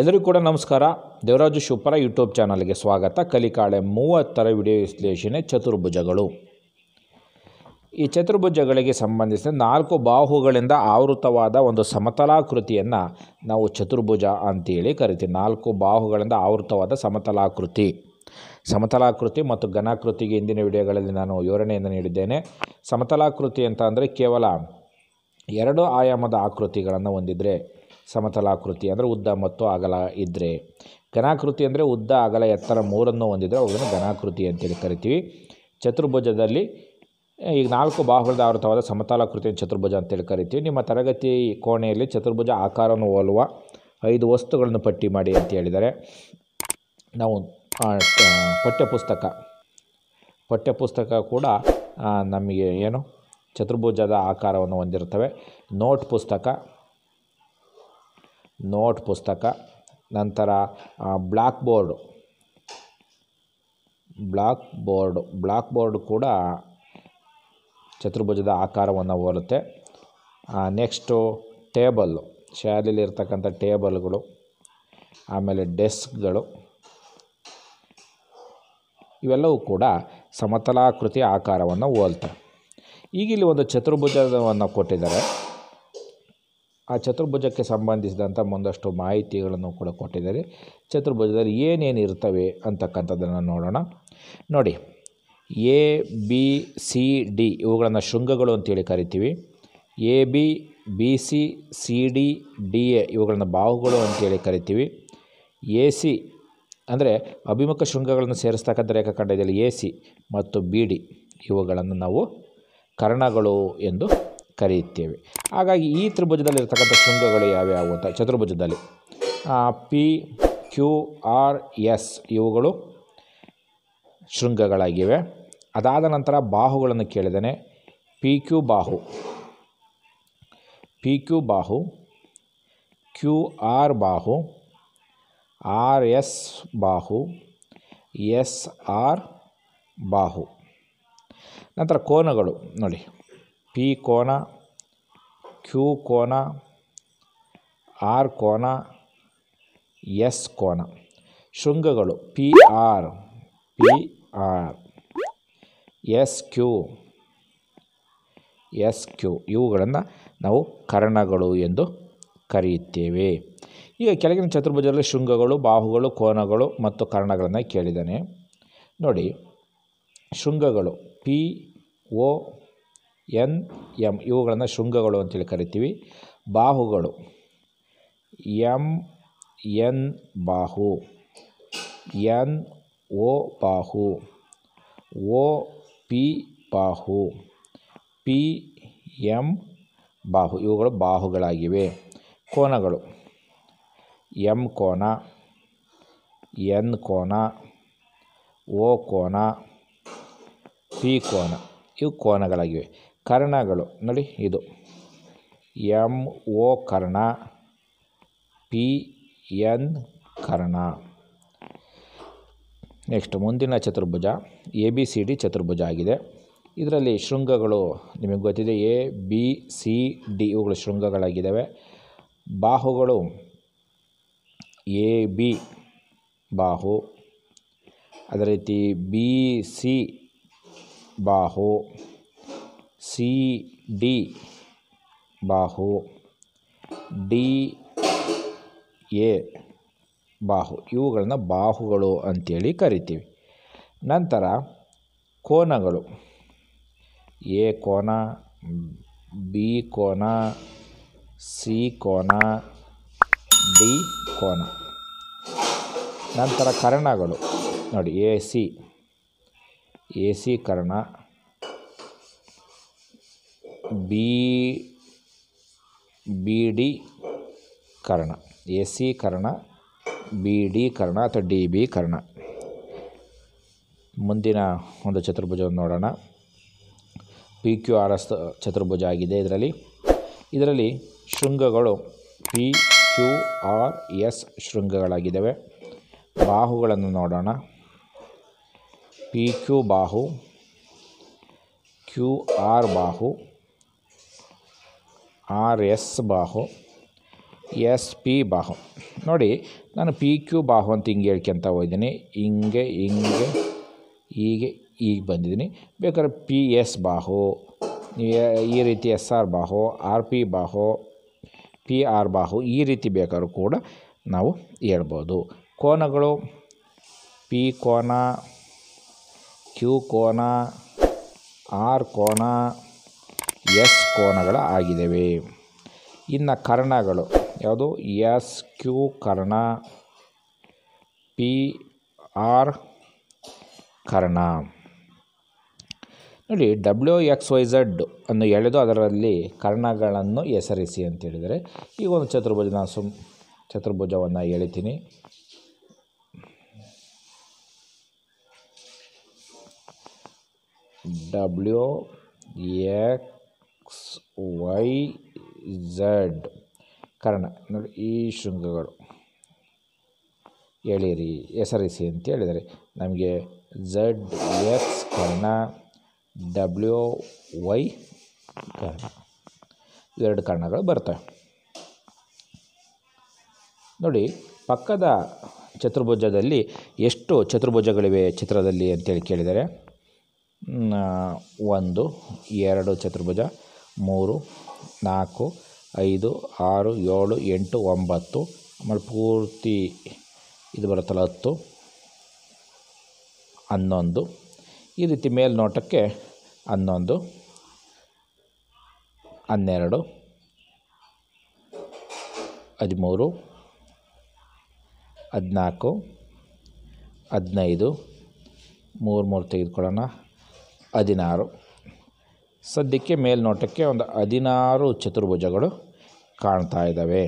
ಎಲ್ಲರಿಗೂ ಕೂಡ ನಮಸ್ಕಾರ ದೇವರಾಜು ಶಿವಪರ ಯೂಟ್ಯೂಬ್ ಚಾನಲ್ಗೆ ಸ್ವಾಗತ ಕಲಿಕಾಳೆ ಮೂವತ್ತರ ವಿಡಿಯೋ ವಿಶ್ಲೇಷಣೆ ಚತುರ್ಭುಜಗಳು ಈ ಚತುರ್ಭುಜಗಳಿಗೆ ಸಂಬಂಧಿಸಿದ ನಾಲ್ಕು ಬಾಹುಗಳಿಂದ ಆವೃತವಾದ ಒಂದು ಸಮತಲಾಕೃತಿಯನ್ನು ನಾವು ಚತುರ್ಭುಜ ಅಂತೇಳಿ ಕರಿತೀವಿ ನಾಲ್ಕು ಬಾಹುಗಳಿಂದ ಆವೃತವಾದ ಸಮತಲಾಕೃತಿ ಸಮತಲಾಕೃತಿ ಮತ್ತು ಘನಾಕೃತಿಗೆ ಇಂದಿನ ವಿಡಿಯೋಗಳಲ್ಲಿ ನಾನು ವಿವರಣೆಯನ್ನು ನೀಡಿದ್ದೇನೆ ಸಮತಲಾಕೃತಿ ಅಂತ ಅಂದರೆ ಕೇವಲ ಎರಡು ಆಯಾಮದ ಆಕೃತಿಗಳನ್ನು ಹೊಂದಿದರೆ ಸಮತಲಾಕೃತಿ ಅಂದರೆ ಉದ್ದ ಮತ್ತು ಅಗಲ ಇದ್ದರೆ ಘನಾಕೃತಿ ಅಂದರೆ ಉದ್ದ ಅಗಲ ಎತ್ತರ ಮೂರನ್ನು ಹೊಂದಿದರೆ ಅವುಗಳನ್ನು ಘನಾಕೃತಿ ಅಂತೇಳಿ ಕರಿತೀವಿ ಚತುರ್ಭುಜದಲ್ಲಿ ಈಗ ನಾಲ್ಕು ಬಾಹುಗಳದ ಆವೃತವಾದ ಸಮತಲಾಕೃತಿಯನ್ನು ಚತುರ್ಭುಜ ಅಂತೇಳಿ ಕರಿತೀವಿ ನಿಮ್ಮ ತರಗತಿ ಕೋಣೆಯಲ್ಲಿ ಚತುರ್ಭುಜ ಆಕಾರವನ್ನು ಹೋಲುವ ಐದು ವಸ್ತುಗಳನ್ನು ಪಟ್ಟಿ ಮಾಡಿ ಅಂತ ಹೇಳಿದರೆ ನಾವು ಪಠ್ಯಪುಸ್ತಕ ಪಠ್ಯಪುಸ್ತಕ ಕೂಡ ನಮಗೆ ಏನು ಚತುರ್ಭುಜದ ಆಕಾರವನ್ನು ಹೊಂದಿರುತ್ತವೆ ನೋಟ್ ಪುಸ್ತಕ ನೋಟ್ ಪುಸ್ತಕ ನಂತರ blackboard blackboard blackboard ಕೂಡ ಚತುರ್ಭುಜದ ಆಕಾರವನ್ನು ಹೋಲುತ್ತೆ ನೆಕ್ಸ್ಟು ಟೇಬಲ್ಲು ಶಾಲೆಯಲ್ಲಿ ಟೇಬಲ್ಗಳು ಆಮೇಲೆ ಡೆಸ್ಕ್ಗಳು ಇವೆಲ್ಲವೂ ಕೂಡ ಸಮತಲಾಕೃತಿ ಆಕಾರವನ್ನು ಹೋಲ್ತವೆ ಈಗ ಇಲ್ಲಿ ಒಂದು ಚತುರ್ಭುಜವನ್ನು ಕೊಟ್ಟಿದ್ದಾರೆ ಆ ಚತುರ್ಭುಜಕ್ಕೆ ಸಂಬಂಧಿಸಿದಂಥ ಒಂದಷ್ಟು ಮಾಹಿತಿಗಳನ್ನು ಕೂಡ ಕೊಟ್ಟಿದ್ದಾರೆ ಚತುರ್ಭುಜದಲ್ಲಿ ಏನೇನು ಇರ್ತವೆ ಅಂತಕ್ಕಂಥದ್ದನ್ನು ನೋಡೋಣ ನೋಡಿ ಎ ಬಿ ಸಿ ಡಿ ಇವುಗಳನ್ನು ಶೃಂಗಗಳು ಅಂತೇಳಿ ಕರಿತೀವಿ A B B C C D D A ಇವುಗಳನ್ನು ಬಾಹುಗಳು ಅಂತೇಳಿ ಕರಿತೀವಿ ಎ ಸಿ ಅಂದರೆ ಅಭಿಮುಖ ಶೃಂಗಗಳನ್ನು ಸೇರಿಸ್ತಕ್ಕಂಥ ರೇಖಾಖಂಡದಲ್ಲಿ ಎ ಸಿ ಮತ್ತು ಬಿ ಡಿ ಇವುಗಳನ್ನು ನಾವು ಕರ್ಣಗಳು ಎಂದು ಕರೆಯುತ್ತೇವೆ ಹಾಗಾಗಿ ಈ ತ್ರಿಭುಜದಲ್ಲಿರ್ತಕ್ಕಂಥ ಶೃಂಗಗಳು ಯಾವ್ಯಾವು ಅಂತ ಚತುರ್ಭುಜದಲ್ಲಿ ಪಿ ಕ್ಯೂ ಆರ್ ಎಸ್ ಇವುಗಳು ಶೃಂಗಗಳಾಗಿವೆ ಅದಾದ ನಂತರ ಬಾಹುಗಳನ್ನು ಕೇಳಿದ್ದೇನೆ ಪಿ ಕ್ಯೂ ಬಾಹು ಪಿ ಕ್ಯೂ ಬಾಹು ಕ್ಯೂ ಆರ್ ಬಾಹು ಆರ್ ಎಸ್ ಬಾಹು ಎಸ್ ಆರ್ ಬಾಹು ನಂತರ ಕೋನಗಳು ನೋಡಿ ಪಿ ಕೋನ ಕ್ಯೂ ಕೋನ ಆರ್ ಕೋನ ಎಸ್ ಕೋನ ಶೃಂಗಗಳು P R P R S Q S Q ಇವುಗಳನ್ನು ನಾವು ಕರ್ಣಗಳು ಎಂದು ಕರೆಯುತ್ತೇವೆ ಈಗ ಕೆಳಗಿನ ಚತುರ್ಭುಜದಲ್ಲಿ ಶೃಂಗಗಳು ಬಾಹುಗಳು ಕೋನಗಳು ಮತ್ತು ಕರ್ಣಗಳನ್ನು ಕೇಳಿದ್ದಾನೆ ನೋಡಿ ಶೃಂಗಗಳು ಪಿ ಓ ಎನ್ ಎಂ ಇವುಗಳನ್ನು ಶೃಂಗಗಳು ಅಂತೇಳಿ ಕರಿತೀವಿ ಬಾಹುಗಳು ಎಂ ಎನ್ ಬಾಹು ಎನ್ ಓ ಬಾಹು ಓ ಪಿ ಬಾಹು ಪಿ ಎಂ ಬಾಹು ಇವುಗಳು ಬಾಹುಗಳಾಗಿವೆ ಕೋನಗಳು ಎಂ ಕೋನ ಎನ್ ಕೋನ ಓ ಕೋನ ಪಿ ಕೋನ ಇವು ಕೋನಗಳಾಗಿವೆ ಕರ್ಣಗಳು ನೋಡಿ ಇದು ಎಂ ಓ ಕರ್ಣ ಪಿ ಎನ್ ಕರ್ಣ ನೆಕ್ಸ್ಟ್ ಮುಂದಿನ ಚತುರ್ಭುಜ ಎ ಬಿ ಸಿ ಡಿ ಚತುರ್ಭುಜ ಆಗಿದೆ ಇದರಲ್ಲಿ ಶೃಂಗಗಳು ನಿಮಗೆ ಗೊತ್ತಿದೆ ಎ ಬಿ ಸಿ ಡಿ ಇವುಗಳು ಶೃಂಗಗಳಾಗಿದ್ದಾವೆ ಬಾಹುಗಳು ಎ ಬಿ ಬಾಹು ಅದೇ ರೀತಿ ಬಿ ಸಿ ಬಾಹು ಸಿ ಡಿ ಬಾಹು ಡಿ ಎ ಬಾಹು ಇವುಗಳನ್ನ ಬಾಹುಗಳು ಅಂಥೇಳಿ ಕರಿತೀವಿ ನಂತರ ಕೋನಗಳು ಎ ಕೋನ ಬಿ ಕೋನ ಸಿ ಕೋನ ಡಿ ಕೋನ ನಂತರ ಕರ್ಣಗಳು ನೋಡಿ ಎ ಸಿ ಎ ಸಿ ಕರ್ಣ ಬಿ ಡಿ ಕರ್ಣ ಕರ್ಣ A C B B D ಕರ್ಣ ಅಥವಾ ಡಿ ಬಿ ಕರ್ಣ ಮುಂದಿನ ಒಂದು ಚತುರ್ಭುಜವನ್ನು ನೋಡೋಣ ಪಿ ಕ್ಯೂ ಆರ್ ಎಸ್ ಚತುರ್ಭುಜ ಆಗಿದೆ ಇದರಲ್ಲಿ ಇದರಲ್ಲಿ ಶೃಂಗಗಳು ಪಿ ಕ್ಯೂ ಆರ್ ಎಸ್ ಶೃಂಗಗಳಾಗಿದ್ದಾವೆ ಬಾಹುಗಳನ್ನು ನೋಡೋಣ ಪಿ ಕ್ಯೂ ಬಾಹು ಕ್ಯೂ ಆರ್ ಬಾಹು ಆರ್ ಎಸ್ ಬಾಹು ಎಸ್ ಪಿ ಬಾಹು ನೋಡಿ ನಾನು ಪಿ ಕ್ಯೂ ಬಾಹು ಅಂತ ಹಿಂಗೆ ಹೇಳ್ಕೊಂತ ಹೋಗಿದ್ದೀನಿ ಹಿಂಗೆ ಹಿಂಗೆ ಹೀಗೆ ಈಗ ಬಂದಿದ್ದೀನಿ ಬೇಕಾದ್ರೆ ಪಿ ಎಸ್ ಬಾಹು ಈ ರೀತಿ ಎಸ್ ಆರ್ ಬಾಹು ಆರ್ ಪಿ ಬಾಹು ಪಿ ಆರ್ ಬಾಹು ಈ ರೀತಿ ಬೇಕಾದ್ರೂ ಕೂಡ ನಾವು ಹೇಳ್ಬೋದು ಕೋನಗಳು ಪಿ ಕೋನ ಕ್ಯೂ ಕೋನ ಆರ್ ಕೋನ ಎಸ್ ಕೋನಗಳ ಆಗಿದ್ದಾವೆ ಇನ್ನು ಕರ್ಣಗಳು ಯಾವುದು ಎಸ್ ಕ್ಯೂ ಕರ್ಣ ಪಿ ಆರ್ ಕರ್ಣ ನೋಡಿ ಡಬ್ಲ್ಯೂ ಎಕ್ಸ್ ವೈ ಝಡ್ ಅನ್ನು ಎಳೆದು ಅದರಲ್ಲಿ ಕರ್ಣಗಳನ್ನು ಹೆಸರಿಸಿ ಅಂತೇಳಿದರೆ ಹೇಳಿದರೆ ಈಗ ಒಂದು ಚತುರ್ಭುಜ ನಾನು ಸುಮ್ ಚತುರ್ಭುಜವನ್ನು ಎಳಿತೀನಿ ಡಬ್ಲ್ಯೂ ಎಕ್ ವೈ ಝಡ್ ಕರ್ಣ ನೋಡಿ ಈ ಶೃಂಗಗಳು ಎಳಿರಿ ಹೆಸರಿಸಿ ಅಂತ ಹೇಳಿದರೆ ನಮಗೆ ಝಡ್ ಎಕ್ಸ್ ಕರ್ಣ ಡಬ್ಲ್ಯೂ ವೈ ಕರ್ಣ ಇವೆರಡು ಕರ್ಣಗಳು ಬರ್ತವೆ ನೋಡಿ ಪಕ್ಕದ ಚತುರ್ಭುಜದಲ್ಲಿ ಎಷ್ಟು ಚತುರ್ಭುಜಗಳಿವೆ ಚಿತ್ರದಲ್ಲಿ ಅಂತೇಳಿ ಕೇಳಿದರೆ ಒಂದು ಎರಡು ಚತುರ್ಭುಜ ಮೂರು ನಾಲ್ಕು ಐದು ಆರು ಏಳು ಎಂಟು ಒಂಬತ್ತು ಆಮೇಲೆ ಪೂರ್ತಿ ಇದು ಬರುತ್ತಲ್ಲ ಹತ್ತು ಹನ್ನೊಂದು ಈ ರೀತಿ ಮೇಲ್ನೋಟಕ್ಕೆ ಹನ್ನೊಂದು ಹನ್ನೆರಡು ಹದಿಮೂರು ಹದಿನಾಲ್ಕು ಹದಿನೈದು ಮೂರು ಮೂರು ತೆಗೆದುಕೊಳ್ಳೋಣ ಹದಿನಾರು ಸದ್ಯಕ್ಕೆ ಮೇಲ್ನೋಟಕ್ಕೆ ಒಂದು ಹದಿನಾರು ಚತುರ್ಭುಜಗಳು ಕಾಣ್ತಾ ಇದ್ದಾವೆ